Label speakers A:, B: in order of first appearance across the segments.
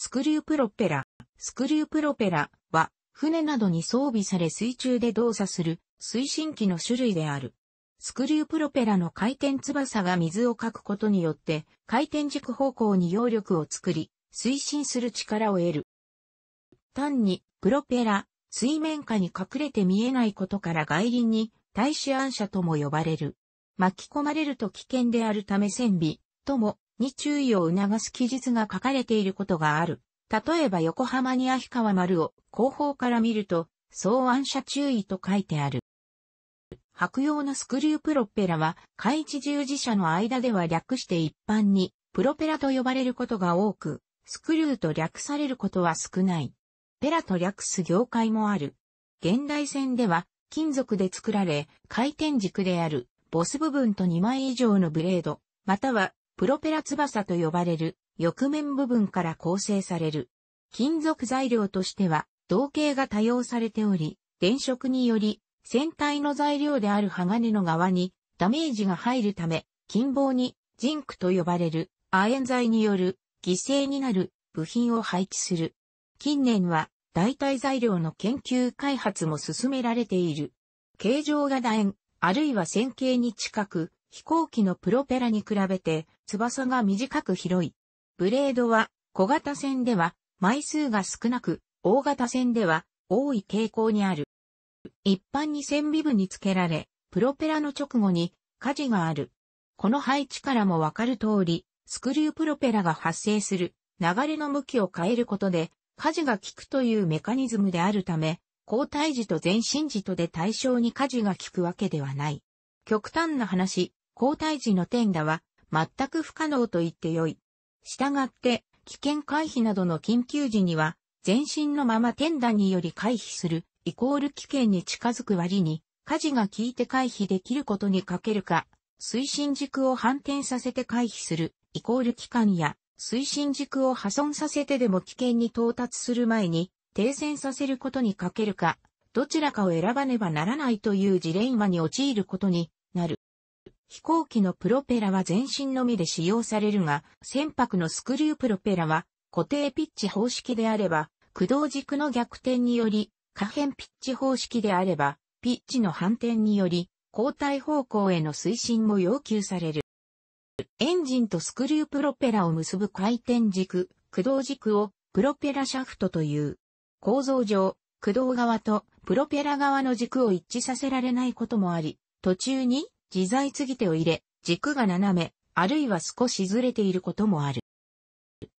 A: スクリュープロペラ。スクリュープロペラは、船などに装備され水中で動作する推進機の種類である。スクリュープロペラの回転翼が水をかくことによって、回転軸方向に揚力を作り、推進する力を得る。単に、プロペラ、水面下に隠れて見えないことから外輪に、大使暗射とも呼ばれる。巻き込まれると危険であるため船尾、ともに注意を促す記述が書かれていることがある。例えば横浜に秋川丸を後方から見ると、相案者注意と書いてある。白用のスクリュープロペラは、開地従事者の間では略して一般に、プロペラと呼ばれることが多く、スクリューと略されることは少ない。ペラと略す業界もある。現代線では、金属で作られ、回転軸である、ボス部分と2枚以上のブレード、またはプロペラ翼と呼ばれる翼面部分から構成される。金属材料としては、同型が多用されており、電飾により、船体の材料である鋼の側にダメージが入るため、金棒にジンクと呼ばれる亜鉛材による犠牲になる部品を配置する。近年は代替材料の研究開発も進められている。形状が楕円、あるいは線形に近く、飛行機のプロペラに比べて翼が短く広い。ブレードは小型船では枚数が少なく、大型船では多い傾向にある。一般に船尾部につけられ、プロペラの直後に舵がある。この配置からもわかる通り、スクリュープロペラが発生する流れの向きを変えることで、舵が効くというメカニズムであるため、交代時と前進時とで対象に舵が効くわけではない。極端な話、交代時の天打は全く不可能と言ってよい。したがって、危険回避などの緊急時には、全身のまま天打により回避する、イコール危険に近づく割に、火事が効いて回避できることにかけるか、推進軸を反転させて回避する、イコール期間や、推進軸を破損させてでも危険に到達する前に、停戦させることにかけるか、どちらかを選ばねばならないというジレンマに陥ることに飛行機のプロペラは全身のみで使用されるが、船舶のスクリュープロペラは固定ピッチ方式であれば、駆動軸の逆転により、可変ピッチ方式であれば、ピッチの反転により、交代方向への推進も要求される。エンジンとスクリュープロペラを結ぶ回転軸、駆動軸をプロペラシャフトという。構造上、駆動側とプロペラ側の軸を一致させられないこともあり、途中に自在継ぎ手を入れ、軸が斜め、あるいは少しずれていることもある。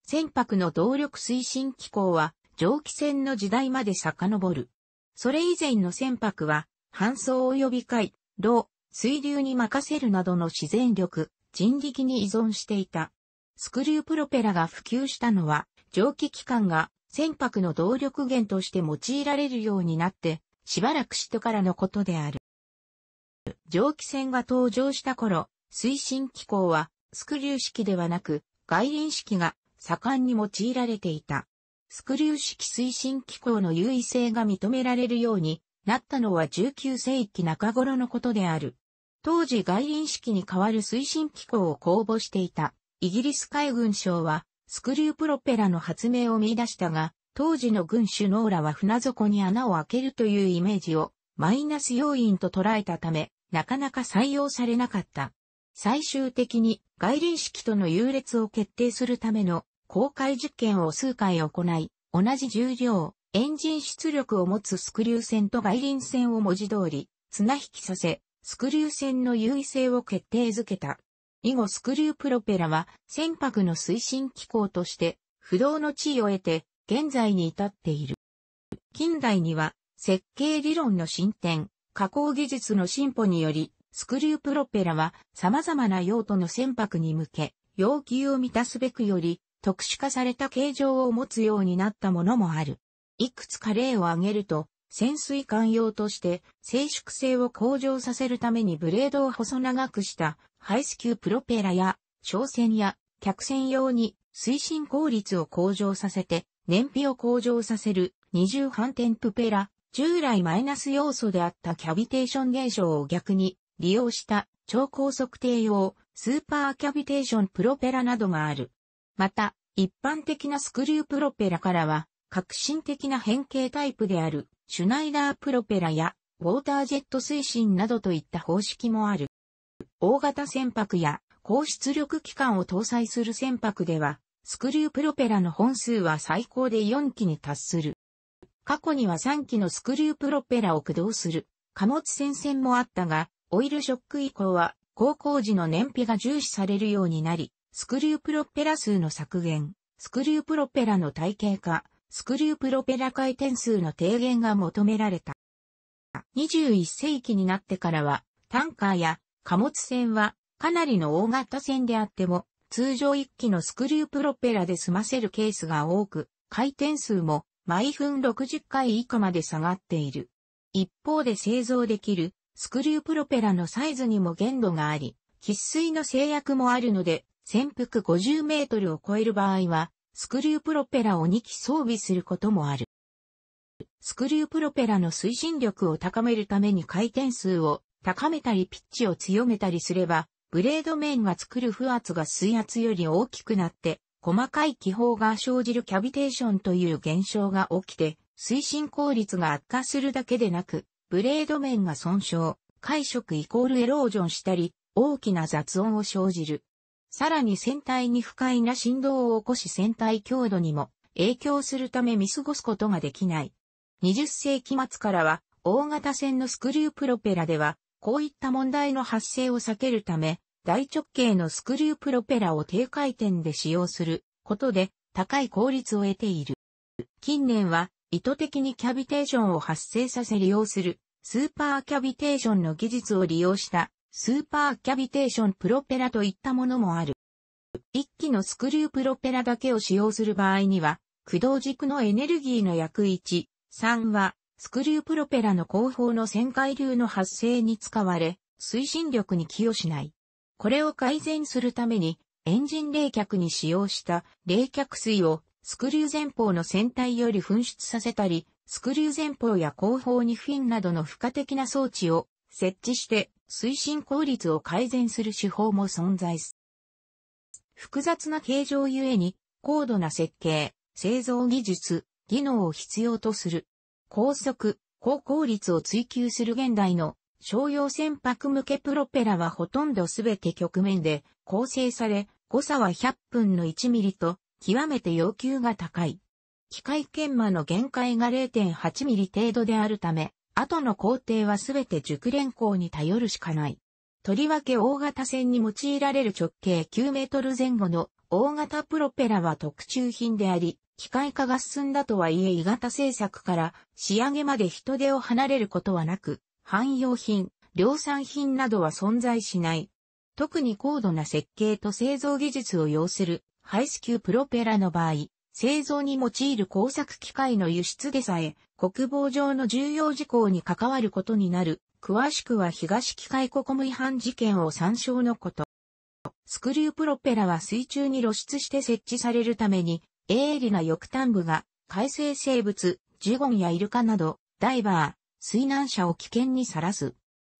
A: 船舶の動力推進機構は、蒸気船の時代まで遡る。それ以前の船舶は、搬送及び海、浪、水流に任せるなどの自然力、人力に依存していた。スクリュープロペラが普及したのは、蒸気機関が船舶の動力源として用いられるようになって、しばらくしてからのことである。蒸気船が登場した頃、推進機構はスクリュー式ではなく外輪式が盛んに用いられていた。スクリュー式推進機構の優位性が認められるようになったのは19世紀中頃のことである。当時外輪式に代わる推進機構を公募していたイギリス海軍省はスクリュープロペラの発明を見出したが、当時の軍首脳らは船底に穴を開けるというイメージをマイナス要因と捉えたため、なかなか採用されなかった。最終的に外輪式との優劣を決定するための公開実験を数回行い、同じ重量、エンジン出力を持つスクリュー線と外輪線を文字通り綱引きさせ、スクリュー線の優位性を決定づけた。以後スクリュープロペラは船舶の推進機構として不動の地位を得て現在に至っている。近代には設計理論の進展、加工技術の進歩により、スクリュープロペラは様々な用途の船舶に向け、要求を満たすべくより、特殊化された形状を持つようになったものもある。いくつか例を挙げると、潜水艦用として静粛性を向上させるためにブレードを細長くしたハイスキュープロペラや商船や客船用に推進効率を向上させて燃費を向上させる二重反転プペラ従来マイナス要素であったキャビテーション現象を逆に利用した超高測定用スーパーキャビテーションプロペラなどがある。また、一般的なスクリュープロペラからは革新的な変形タイプであるシュナイダープロペラやウォータージェット推進などといった方式もある。大型船舶や高出力機関を搭載する船舶では、スクリュープロペラの本数は最高で4機に達する。過去には3機のスクリュープロペラを駆動する貨物船船もあったが、オイルショック以降は航行時の燃費が重視されるようになり、スクリュープロペラ数の削減、スクリュープロペラの体系化、スクリュープロペラ回転数の低減が求められた。21世紀になってからは、タンカーや貨物船はかなりの大型船であっても、通常1機のスクリュープロペラで済ませるケースが多く、回転数も毎分60回以下まで下がっている。一方で製造できるスクリュープロペラのサイズにも限度があり、喫水の制約もあるので、潜伏50メートルを超える場合は、スクリュープロペラを2機装備することもある。スクリュープロペラの推進力を高めるために回転数を高めたりピッチを強めたりすれば、ブレード面が作る負圧が水圧より大きくなって、細かい気泡が生じるキャビテーションという現象が起きて、推進効率が悪化するだけでなく、ブレード面が損傷、解食イコールエロージョンしたり、大きな雑音を生じる。さらに船体に不快な振動を起こし船体強度にも影響するため見過ごすことができない。20世紀末からは、大型船のスクリュープロペラでは、こういった問題の発生を避けるため、大直径のスクリュープロペラを低回転で使用することで高い効率を得ている。近年は意図的にキャビテーションを発生させ利用するスーパーキャビテーションの技術を利用したスーパーキャビテーションプロペラといったものもある。一機のスクリュープロペラだけを使用する場合には駆動軸のエネルギーの約1、3はスクリュープロペラの後方の旋回流の発生に使われ推進力に寄与しない。これを改善するために、エンジン冷却に使用した冷却水をスクリュー前方の船体より噴出させたり、スクリュー前方や後方にフィンなどの付加的な装置を設置して推進効率を改善する手法も存在す。複雑な形状ゆえに高度な設計、製造技術、技能を必要とする。高速、高効率を追求する現代の商用船舶向けプロペラはほとんどすべて局面で構成され、誤差は100分の1ミリと、極めて要求が高い。機械研磨の限界が0.8ミリ程度であるため、後の工程はすべて熟練工に頼るしかない。とりわけ大型船に用いられる直径9メートル前後の大型プロペラは特注品であり、機械化が進んだとはいえ鋳型製作から仕上げまで人手を離れることはなく、汎用品、量産品などは存在しない。特に高度な設計と製造技術を要するハイスキュープロペラの場合、製造に用いる工作機械の輸出でさえ、国防上の重要事項に関わることになる。詳しくは東機械国務違反事件を参照のこと。スクリュープロペラは水中に露出して設置されるために、鋭利な翼端部が、海生生物、ジュゴンやイルカなど、ダイバー、水難者を危険にさらす。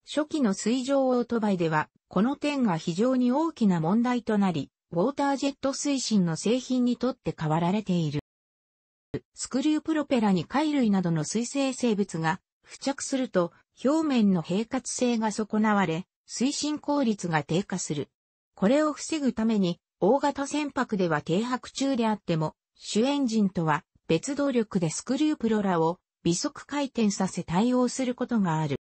A: 初期の水上オートバイでは、この点が非常に大きな問題となり、ウォータージェット推進の製品にとって変わられている。スクリュープロペラに貝類などの水生生物が付着すると表面の平滑性が損なわれ、推進効率が低下する。これを防ぐために、大型船舶では停泊中であっても、主エンジンとは別動力でスクリュープロラを微速回転させ対応することがある。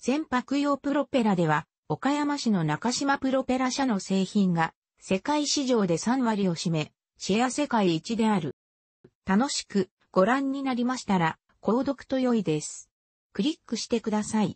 A: 船舶用プロペラでは、岡山市の中島プロペラ社の製品が、世界市場で3割を占め、シェア世界一である。楽しくご覧になりましたら、購読と良いです。クリックしてください。